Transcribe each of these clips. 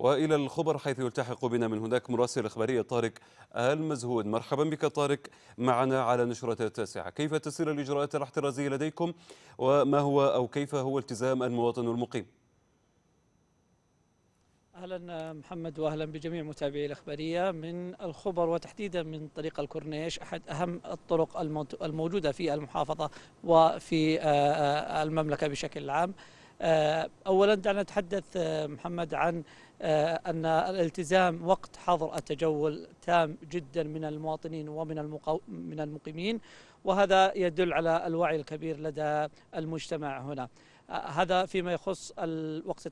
والى الخبر حيث يلتحق بنا من هناك مراسل الإخبارية طارق المزهود مرحبا بك طارق معنا على نشرة التاسعة كيف تسير الاجراءات الاحترازية لديكم وما هو او كيف هو التزام المواطن المقيم اهلا محمد واهلا بجميع متابعي الاخباريه من الخبر وتحديدا من طريق الكورنيش احد اهم الطرق الموجوده في المحافظه وفي آه، آه، المملكه بشكل عام. آه، اولا دعنا نتحدث آه، محمد عن آه، ان الالتزام وقت حظر التجول تام جدا من المواطنين ومن المقو... من المقيمين وهذا يدل على الوعي الكبير لدى المجتمع هنا هذا فيما يخص الوقت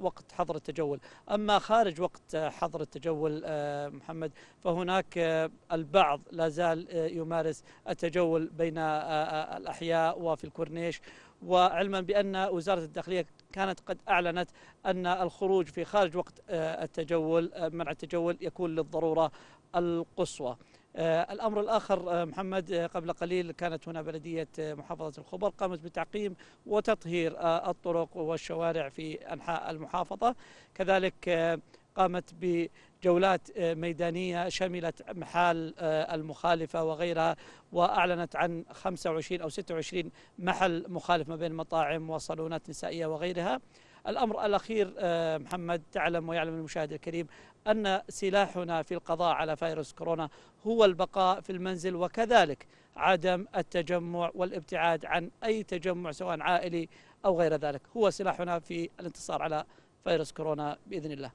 وقت حظر التجول اما خارج وقت حظر التجول محمد فهناك البعض لا زال يمارس التجول بين الاحياء وفي الكورنيش وعلما بأن وزارة الداخلية كانت قد أعلنت أن الخروج في خارج وقت آه، التجول آه، منع التجول يكون للضرورة القصوى آه، الأمر الآخر محمد قبل قليل كانت هنا بلدية محافظة الخبر قامت بتعقيم وتطهير الطرق والشوارع في أنحاء المحافظة كذلك قامت بجولات آه، ميدانية شملت محال آه، المخالفة وغيرها وأعلنت عن 25 أو 26 محل مخالف ما بين مطاعم وصالونات نسائية وغيرها الأمر الأخير آه، محمد تعلم ويعلم المشاهد الكريم أن سلاحنا في القضاء على فيروس كورونا هو البقاء في المنزل وكذلك عدم التجمع والابتعاد عن أي تجمع سواء عائلي أو غير ذلك هو سلاحنا في الانتصار على فيروس كورونا بإذن الله